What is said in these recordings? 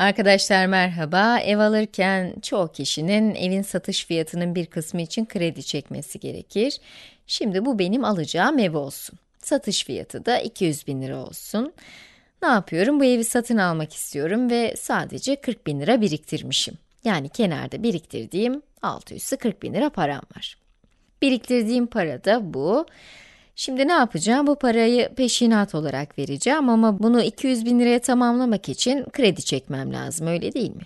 Arkadaşlar merhaba. Ev alırken çoğu kişinin evin satış fiyatının bir kısmı için kredi çekmesi gerekir. Şimdi bu benim alacağım ev olsun. Satış fiyatı da 200 bin lira olsun. Ne yapıyorum? Bu evi satın almak istiyorum ve sadece 40 bin lira biriktirmişim. Yani kenarda biriktirdiğim 640 bin lira param var. Biriktirdiğim para da bu. Şimdi ne yapacağım? Bu parayı peşinat olarak vereceğim ama bunu 200 bin liraya tamamlamak için kredi çekmem lazım, öyle değil mi?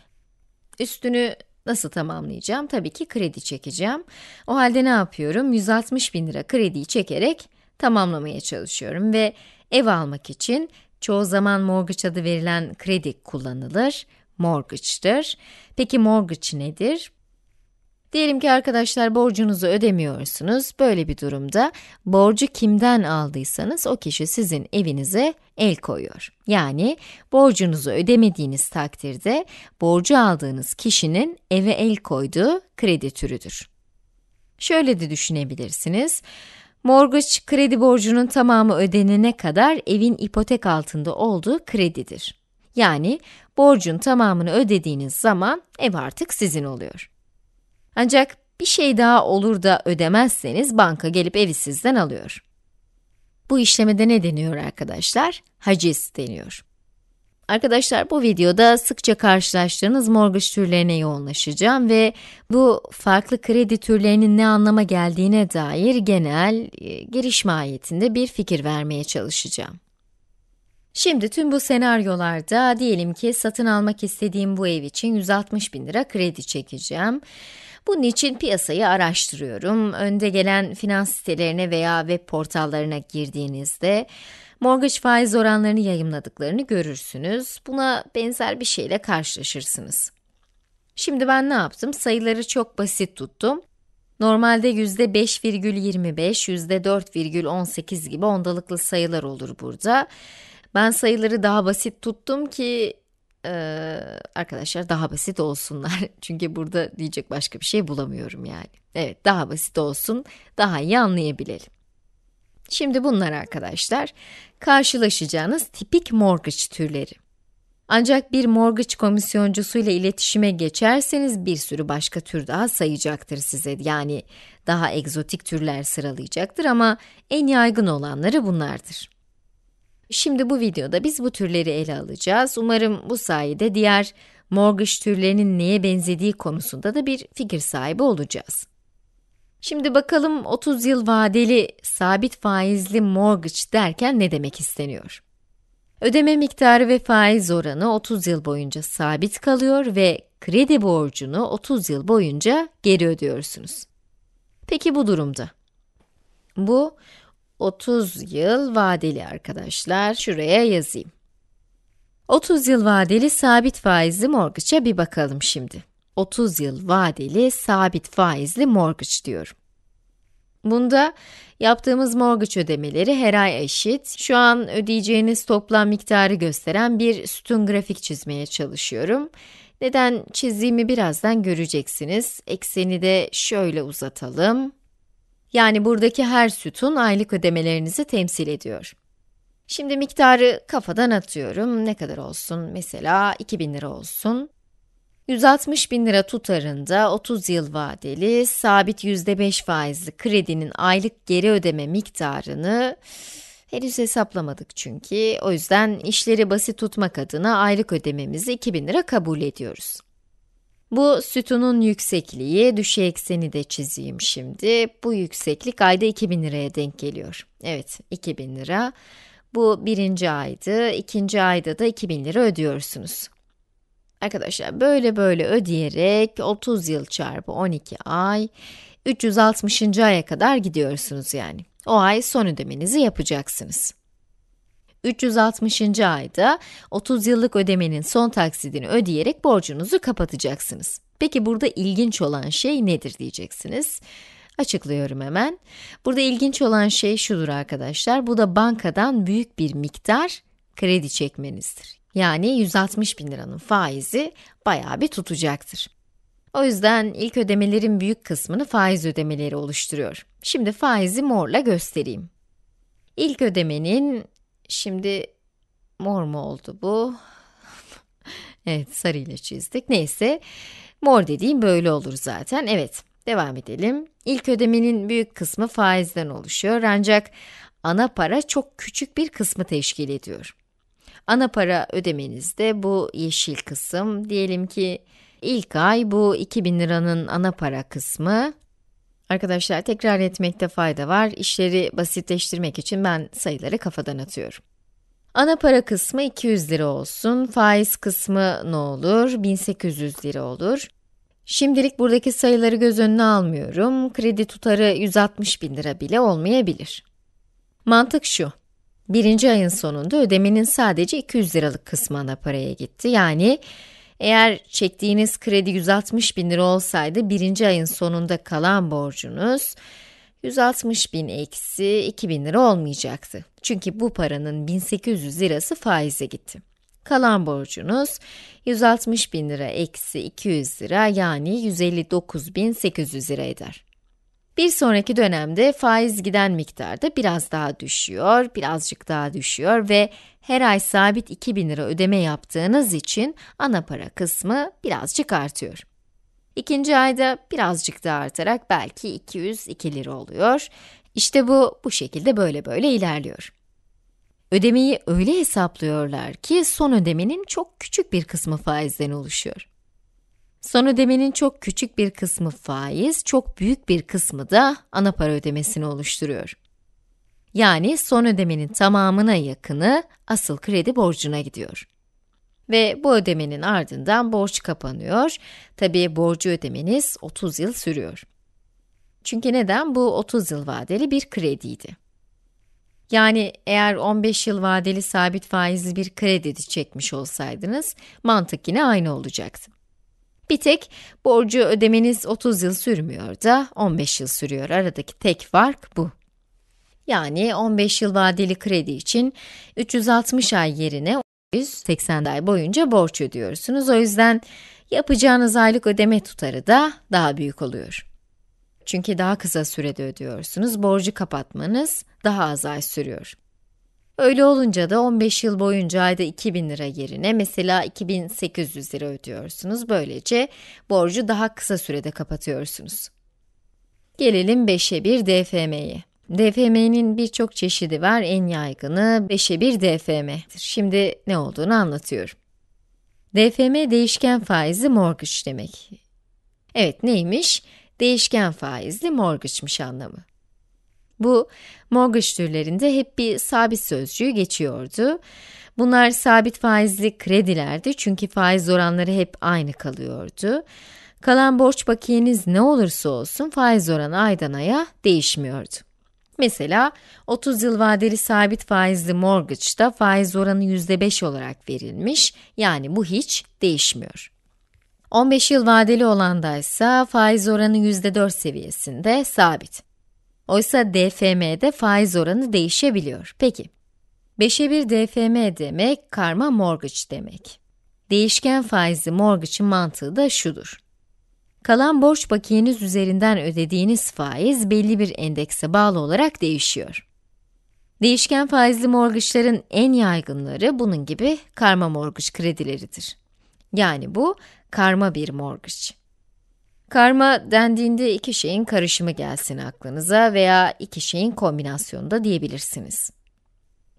Üstünü nasıl tamamlayacağım? Tabii ki kredi çekeceğim. O halde ne yapıyorum? 160 bin lira krediyi çekerek tamamlamaya çalışıyorum ve ev almak için çoğu zaman mortgage adı verilen kredi kullanılır. Mortgage'tır. Peki mortgage nedir? Diyelim ki arkadaşlar borcunuzu ödemiyorsunuz. Böyle bir durumda borcu kimden aldıysanız o kişi sizin evinize el koyuyor. Yani borcunuzu ödemediğiniz takdirde borcu aldığınız kişinin eve el koyduğu kredi türüdür. Şöyle de düşünebilirsiniz. Mortgage kredi borcunun tamamı ödenene kadar evin ipotek altında olduğu kredidir. Yani borcun tamamını ödediğiniz zaman ev artık sizin oluyor. Ancak bir şey daha olur da ödemezseniz banka gelip evi sizden alıyor. Bu işlemede ne deniyor arkadaşlar? Haciz deniyor. Arkadaşlar bu videoda sıkça karşılaştığınız mortgage türlerine yoğunlaşacağım ve bu farklı kredi türlerinin ne anlama geldiğine dair genel e, giriş mahiyetinde bir fikir vermeye çalışacağım. Şimdi tüm bu senaryolarda diyelim ki satın almak istediğim bu ev için 160 bin lira kredi çekeceğim. Bunun için piyasayı araştırıyorum. Önde gelen finans sitelerine veya web portallarına girdiğinizde mortgage faiz oranlarını yayımladıklarını görürsünüz. Buna benzer bir şeyle karşılaşırsınız. Şimdi ben ne yaptım? Sayıları çok basit tuttum. Normalde %5,25, %4,18 gibi ondalıklı sayılar olur burada. Ben sayıları daha basit tuttum ki ee, arkadaşlar daha basit olsunlar. Çünkü burada diyecek başka bir şey bulamıyorum yani. Evet daha basit olsun, daha iyi anlayabilelim. Şimdi bunlar arkadaşlar karşılaşacağınız tipik mortgage türleri. Ancak bir mortgage komisyoncusuyla iletişime geçerseniz bir sürü başka tür daha sayacaktır size. Yani daha egzotik türler sıralayacaktır ama en yaygın olanları bunlardır. Şimdi bu videoda biz bu türleri ele alacağız. Umarım bu sayede diğer mortgage türlerinin neye benzediği konusunda da bir fikir sahibi olacağız. Şimdi bakalım 30 yıl vadeli sabit faizli mortgage derken ne demek isteniyor? Ödeme miktarı ve faiz oranı 30 yıl boyunca sabit kalıyor ve kredi borcunu 30 yıl boyunca geri ödüyorsunuz. Peki bu durumda? Bu 30 yıl vadeli arkadaşlar. Şuraya yazayım. 30 yıl vadeli sabit faizli mortgage'a bir bakalım şimdi. 30 yıl vadeli sabit faizli mortgage diyorum. Bunda yaptığımız mortgage ödemeleri her ay eşit. Şu an ödeyeceğiniz toplam miktarı gösteren bir sütun grafik çizmeye çalışıyorum. Neden çizdiğimi birazdan göreceksiniz. Ekseni de şöyle uzatalım. Yani buradaki her sütun aylık ödemelerinizi temsil ediyor. Şimdi miktarı kafadan atıyorum. Ne kadar olsun? Mesela 2000 lira olsun. 160 bin lira tutarında 30 yıl vadeli sabit %5 faizli kredinin aylık geri ödeme miktarını henüz hesaplamadık çünkü o yüzden işleri basit tutmak adına aylık ödememizi 2000 lira kabul ediyoruz. Bu sütunun yüksekliği, düşey ekseni de çizeyim şimdi. Bu yükseklik ayda 2000 liraya denk geliyor. Evet, 2000 lira. Bu birinci aydı, ikinci ayda da 2000 lira ödüyorsunuz. Arkadaşlar böyle böyle ödeyerek 30 yıl çarpı 12 ay 360. aya kadar gidiyorsunuz yani. O ay son ödemenizi yapacaksınız. 360. ayda 30 yıllık ödemenin son taksidini ödeyerek borcunuzu kapatacaksınız. Peki burada ilginç olan şey nedir diyeceksiniz. Açıklıyorum hemen. Burada ilginç olan şey şudur arkadaşlar. Bu da bankadan büyük bir miktar kredi çekmenizdir. Yani 160 bin liranın faizi bayağı bir tutacaktır. O yüzden ilk ödemelerin büyük kısmını faiz ödemeleri oluşturuyor. Şimdi faizi morla göstereyim. İlk ödemenin Şimdi mor mu oldu bu? evet sarı ile çizdik. Neyse mor dediğim böyle olur zaten. Evet devam edelim. İlk ödemenin büyük kısmı faizden oluşuyor. Ancak ana para çok küçük bir kısmı teşkil ediyor. Ana para ödemenizde bu yeşil kısım diyelim ki ilk ay bu 2000 liranın ana para kısmı Arkadaşlar tekrar etmekte fayda var. İşleri basitleştirmek için ben sayıları kafadan atıyorum. Ana para kısmı 200 lira olsun. Faiz kısmı ne olur? 1800 lira olur. Şimdilik buradaki sayıları göz önüne almıyorum. Kredi tutarı 160 bin lira bile olmayabilir. Mantık şu. Birinci ayın sonunda ödemenin sadece 200 liralık kısmı ana paraya gitti. Yani eğer çektiğiniz kredi 160 bin lira olsaydı birinci ayın sonunda kalan borcunuz 160 bin eksi 2 bin lira olmayacaktı. Çünkü bu paranın 1800 lirası faize gitti. Kalan borcunuz 160 bin lira eksi 200 lira yani 159 bin 800 lira eder. Bir sonraki dönemde faiz giden miktar da biraz daha düşüyor, birazcık daha düşüyor ve her ay sabit 2000 lira ödeme yaptığınız için ana para kısmı birazcık artıyor. İkinci ayda birazcık daha artarak belki 202 lira oluyor. İşte bu, bu şekilde böyle böyle ilerliyor. Ödemeyi öyle hesaplıyorlar ki son ödemenin çok küçük bir kısmı faizden oluşuyor. Son ödemenin çok küçük bir kısmı faiz, çok büyük bir kısmı da ana para ödemesini oluşturuyor. Yani son ödemenin tamamına yakını asıl kredi borcuna gidiyor. Ve bu ödemenin ardından borç kapanıyor. Tabii borcu ödemeniz 30 yıl sürüyor. Çünkü neden? Bu 30 yıl vadeli bir krediydi. Yani eğer 15 yıl vadeli sabit faizli bir kredi çekmiş olsaydınız, mantık yine aynı olacaktı. Bir tek borcu ödemeniz 30 yıl sürmüyor da 15 yıl sürüyor. Aradaki tek fark bu. Yani 15 yıl vadeli kredi için 360 ay yerine 180 ay boyunca borç ödüyorsunuz. O yüzden yapacağınız aylık ödeme tutarı da daha büyük oluyor. Çünkü daha kısa sürede ödüyorsunuz, borcu kapatmanız daha az ay sürüyor. Öyle olunca da 15 yıl boyunca ayda 2000 lira yerine mesela 2800 lira ödüyorsunuz. Böylece borcu daha kısa sürede kapatıyorsunuz. Gelelim 5'e 1 DFM'ye. DFM'nin birçok çeşidi var. En yaygını 5'e 1 DFM. Şimdi ne olduğunu anlatıyorum. DFM değişken faizli mortgage demek. Evet neymiş? Değişken faizli mortgage'mış anlamı. Bu mortgage türlerinde hep bir sabit sözcüğü geçiyordu. Bunlar sabit faizli kredilerdi çünkü faiz oranları hep aynı kalıyordu. Kalan borç bakiyeniz ne olursa olsun faiz oranı aydan aya değişmiyordu. Mesela 30 yıl vadeli sabit faizli mortgage'da faiz oranı %5 olarak verilmiş yani bu hiç değişmiyor. 15 yıl vadeli olanda ise faiz oranı %4 seviyesinde sabit. Oysa DFM'de faiz oranı değişebiliyor. Peki, 5'e 1 DFM demek, karma mortgage demek. Değişken faizli mortgage'ın mantığı da şudur. Kalan borç bakiyeniz üzerinden ödediğiniz faiz belli bir endekse bağlı olarak değişiyor. Değişken faizli mortgage'ların en yaygınları bunun gibi karma mortgage kredileridir. Yani bu karma bir mortgage. Karma dendiğinde iki şeyin karışımı gelsin aklınıza veya iki şeyin kombinasyonu da diyebilirsiniz.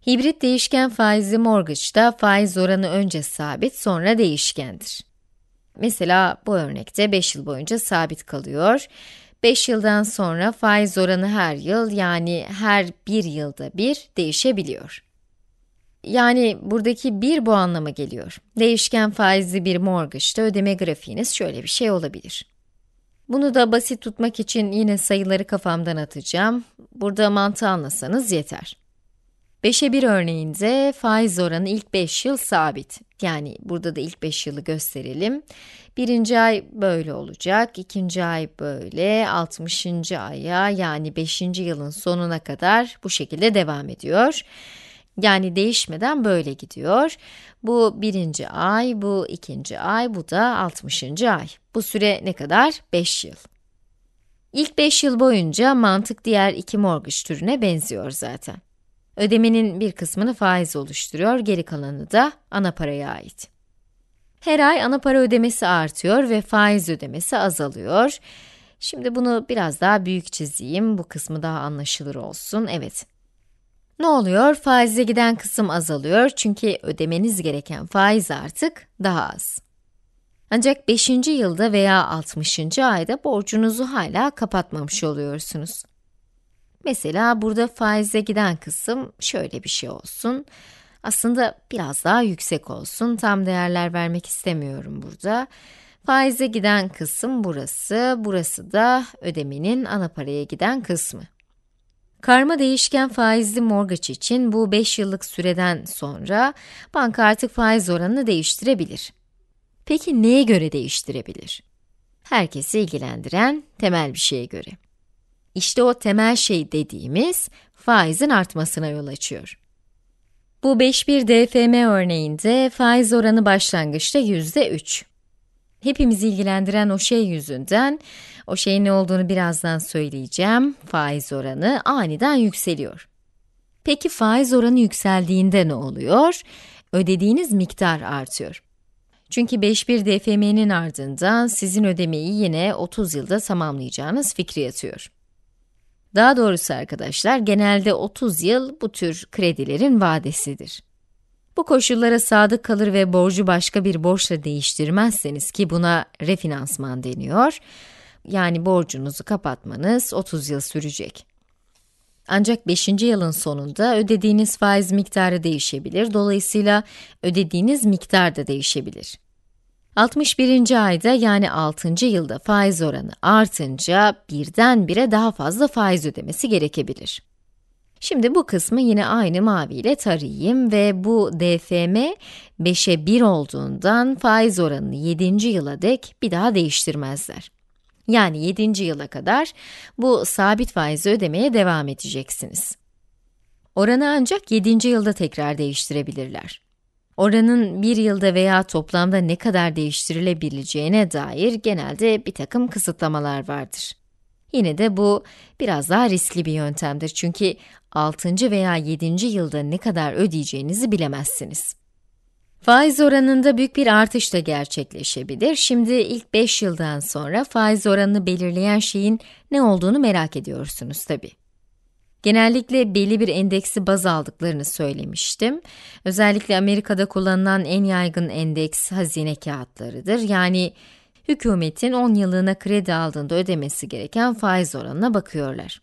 Hibrit değişken faizli mortgage'da faiz oranı önce sabit sonra değişkendir. Mesela bu örnekte 5 yıl boyunca sabit kalıyor. 5 yıldan sonra faiz oranı her yıl yani her bir yılda bir değişebiliyor. Yani buradaki bir bu anlama geliyor. Değişken faizli bir mortgage'da ödeme grafiğiniz şöyle bir şey olabilir. Bunu da basit tutmak için yine sayıları kafamdan atacağım. Burada mantığı anlasanız yeter. 5'e 1 örneğinde faiz oranı ilk 5 yıl sabit. Yani burada da ilk 5 yılı gösterelim. Birinci ay böyle olacak, ikinci ay böyle, 60. aya yani 5. yılın sonuna kadar bu şekilde devam ediyor. Yani değişmeden böyle gidiyor. Bu birinci ay, bu ikinci ay, bu da 60. ay. Bu süre ne kadar? 5 yıl. İlk 5 yıl boyunca mantık diğer iki morgıç türüne benziyor zaten. Ödemenin bir kısmını faiz oluşturuyor, geri kalanı da ana paraya ait. Her ay ana para ödemesi artıyor ve faiz ödemesi azalıyor. Şimdi bunu biraz daha büyük çizeyim, bu kısmı daha anlaşılır olsun. Evet, ne oluyor? Faize giden kısım azalıyor çünkü ödemeniz gereken faiz artık daha az. Ancak 5. yılda veya 60. ayda borcunuzu hala kapatmamış oluyorsunuz. Mesela burada faize giden kısım şöyle bir şey olsun. Aslında biraz daha yüksek olsun. Tam değerler vermek istemiyorum burada. Faize giden kısım burası, burası da ödemenin ana paraya giden kısmı. Karma değişken faizli morgaç için bu 5 yıllık süreden sonra banka artık faiz oranını değiştirebilir. Peki neye göre değiştirebilir? Herkesi ilgilendiren temel bir şeye göre. İşte o temel şey dediğimiz faizin artmasına yol açıyor. Bu 5.1 DFM örneğinde faiz oranı başlangıçta %3 hepimizi ilgilendiren o şey yüzünden, o şeyin ne olduğunu birazdan söyleyeceğim, faiz oranı aniden yükseliyor. Peki faiz oranı yükseldiğinde ne oluyor? Ödediğiniz miktar artıyor. Çünkü 5.1 DFM'nin ardından sizin ödemeyi yine 30 yılda tamamlayacağınız fikri yatıyor. Daha doğrusu arkadaşlar, genelde 30 yıl bu tür kredilerin vadesidir. Bu koşullara sadık kalır ve borcu başka bir borçla değiştirmezseniz ki buna refinansman deniyor. Yani borcunuzu kapatmanız 30 yıl sürecek. Ancak 5. yılın sonunda ödediğiniz faiz miktarı değişebilir. Dolayısıyla ödediğiniz miktar da değişebilir. 61. ayda yani 6. yılda faiz oranı artınca birdenbire daha fazla faiz ödemesi gerekebilir. Şimdi bu kısmı yine aynı mavi ile tarayayım ve bu DFM 5'e 1 olduğundan faiz oranını 7. yıla dek bir daha değiştirmezler. Yani 7. yıla kadar bu sabit faizi ödemeye devam edeceksiniz. Oranı ancak 7. yılda tekrar değiştirebilirler. Oranın bir yılda veya toplamda ne kadar değiştirilebileceğine dair genelde bir takım kısıtlamalar vardır. Yine de bu biraz daha riskli bir yöntemdir çünkü 6. veya 7. yılda ne kadar ödeyeceğinizi bilemezsiniz. Faiz oranında büyük bir artış da gerçekleşebilir. Şimdi ilk 5 yıldan sonra faiz oranını belirleyen şeyin ne olduğunu merak ediyorsunuz tabi. Genellikle belli bir endeksi baz aldıklarını söylemiştim. Özellikle Amerika'da kullanılan en yaygın endeks hazine kağıtlarıdır. Yani hükümetin 10 yıllığına kredi aldığında ödemesi gereken faiz oranına bakıyorlar.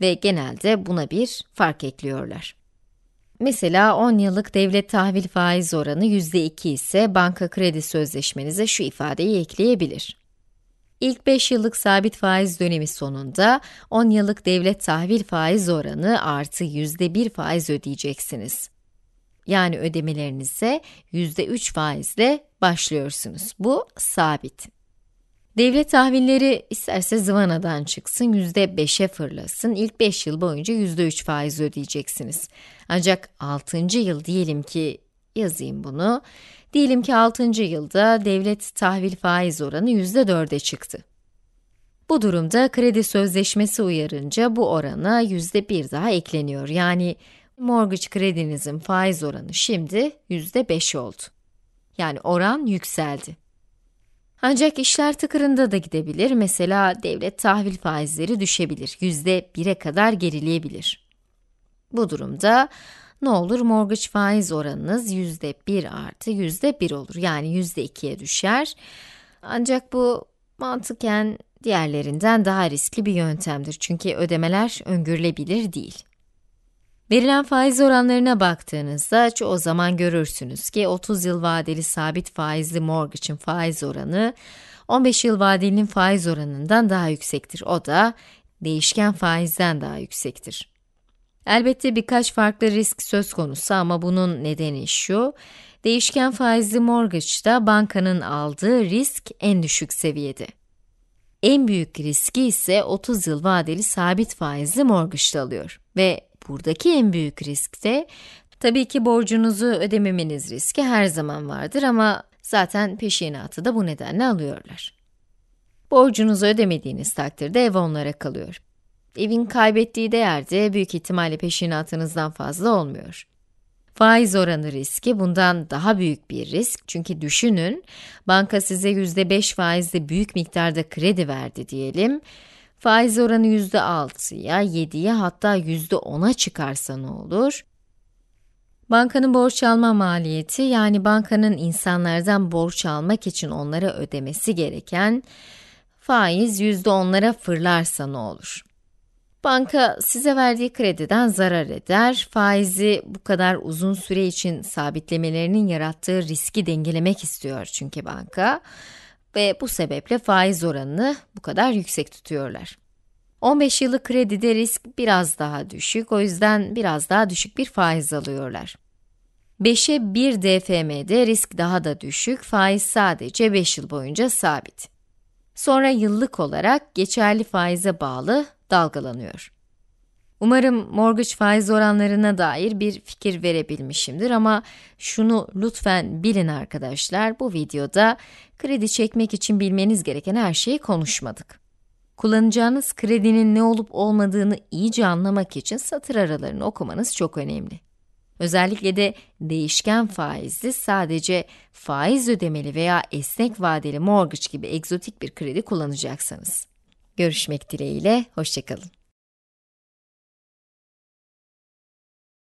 Ve genelde buna bir fark ekliyorlar. Mesela 10 yıllık devlet tahvil faiz oranı %2 ise banka kredi sözleşmenize şu ifadeyi ekleyebilir. İlk 5 yıllık sabit faiz dönemi sonunda 10 yıllık devlet tahvil faiz oranı artı %1 faiz ödeyeceksiniz. Yani ödemelerinize %3 faizle başlıyorsunuz. Bu sabit. Devlet tahvilleri isterse zıvanadan çıksın, %5'e fırlasın. İlk 5 yıl boyunca %3 faiz ödeyeceksiniz. Ancak 6. yıl diyelim ki, yazayım bunu. Diyelim ki 6. yılda devlet tahvil faiz oranı %4'e çıktı. Bu durumda kredi sözleşmesi uyarınca bu orana %1 daha ekleniyor. Yani Mortgage kredinizin faiz oranı şimdi %5 oldu. Yani oran yükseldi. Ancak işler tıkırında da gidebilir. Mesela devlet tahvil faizleri düşebilir. %1'e kadar gerileyebilir. Bu durumda ne olur mortgage faiz oranınız %1 artı %1 olur. Yani %2'ye düşer. Ancak bu mantıken diğerlerinden daha riskli bir yöntemdir. Çünkü ödemeler öngörülebilir değil. Verilen faiz oranlarına baktığınızda o zaman görürsünüz ki 30 yıl vadeli sabit faizli mortgage'in faiz oranı 15 yıl vadelinin faiz oranından daha yüksektir. O da değişken faizden daha yüksektir. Elbette birkaç farklı risk söz konusu ama bunun nedeni şu, değişken faizli mortgage'da bankanın aldığı risk en düşük seviyede. En büyük riski ise 30 yıl vadeli sabit faizli mortgage'da alıyor ve Buradaki en büyük risk de tabii ki borcunuzu ödememeniz riski her zaman vardır ama zaten peşinatı da bu nedenle alıyorlar. Borcunuzu ödemediğiniz takdirde ev onlara kalıyor. Evin kaybettiği değer de büyük ihtimalle peşinatınızdan fazla olmuyor. Faiz oranı riski bundan daha büyük bir risk. Çünkü düşünün, banka size %5 faizle büyük miktarda kredi verdi diyelim Faiz oranı %6'ya, 7'ye hatta %10'a çıkarsa ne olur? Bankanın borç alma maliyeti yani bankanın insanlardan borç almak için onlara ödemesi gereken faiz %10'lara fırlarsa ne olur? Banka size verdiği krediden zarar eder, faizi bu kadar uzun süre için sabitlemelerinin yarattığı riski dengelemek istiyor çünkü banka ve bu sebeple faiz oranını bu kadar yüksek tutuyorlar. 15 yıllık kredide risk biraz daha düşük, o yüzden biraz daha düşük bir faiz alıyorlar. 5'e 1 DFM'de risk daha da düşük, faiz sadece 5 yıl boyunca sabit. Sonra yıllık olarak geçerli faize bağlı dalgalanıyor. Umarım mortgage faiz oranlarına dair bir fikir verebilmişimdir ama şunu lütfen bilin arkadaşlar, bu videoda kredi çekmek için bilmeniz gereken her şeyi konuşmadık. Kullanacağınız kredinin ne olup olmadığını iyice anlamak için satır aralarını okumanız çok önemli. Özellikle de değişken faizli, sadece faiz ödemeli veya esnek vadeli mortgage gibi egzotik bir kredi kullanacaksanız. Görüşmek dileğiyle, hoşçakalın.